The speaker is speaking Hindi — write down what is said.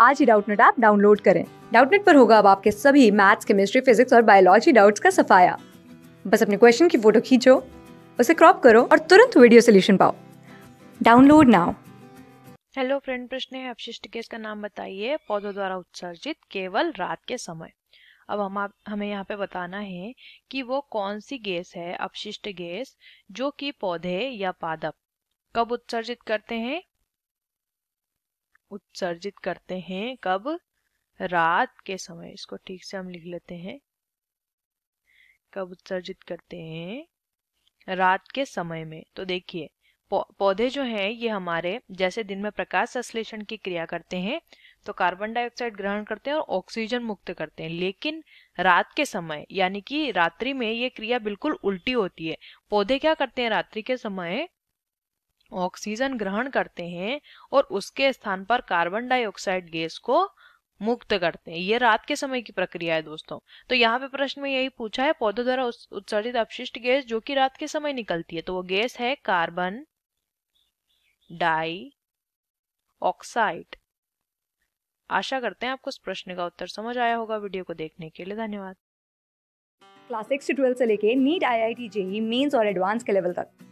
आज ही डाउटनेट ऐप डाउनलोड करें डाउटनेट पर होगा अब आपके सभी मैथ्स केमिस्ट्री फिजिक्स और बायोलॉजी डाउट्स का सफाया बस अपने क्वेश्चन की फोटो खींचो उसे क्रॉप करो और तुरंत वीडियो सोल्यूशन पाओ डाउनलोड नाउ हेलो फ्रेंड प्रश्न है अपशिष्ट गैस का नाम बताइए पौधों द्वारा उत्सर्जित केवल रात के समय अब हम आप, हमें यहाँ पे बताना है कि वो कौन सी गैस है अपशिष्ट गैस जो कि पौधे या पादप कब उत्सर्जित करते हैं उत्सर्जित करते हैं कब रात के समय इसको ठीक से हम लिख लेते हैं कब उत्सर्जित करते हैं रात के समय में तो देखिए पौधे जो हैं ये हमारे जैसे दिन में प्रकाश संश्लेषण की क्रिया करते हैं तो कार्बन डाइऑक्साइड ग्रहण करते हैं और ऑक्सीजन मुक्त करते हैं लेकिन रात के समय यानी कि रात्रि में ये क्रिया बिल्कुल उल्टी होती है पौधे क्या करते हैं रात्रि के समय ऑक्सीजन ग्रहण करते हैं और उसके स्थान पर कार्बन डाइऑक्साइड गैस को मुक्त करते हैं ये रात के समय की प्रक्रिया है दोस्तों तो यहाँ पे प्रश्न में यही पूछा है पौधों द्वारा उत्सर्जित अपशिष्ट गैस जो कि रात के समय निकलती है तो वो गैस है कार्बन डाई ऑक्साइड आशा करते हैं आपको इस प्रश्न का उत्तर समझ आया होगा वीडियो को देखने के लिए धन्यवाद क्लास सिक्स से ट्वेल्थ से लेके NEET I I T JEE mains और एडवांस के लेवल तक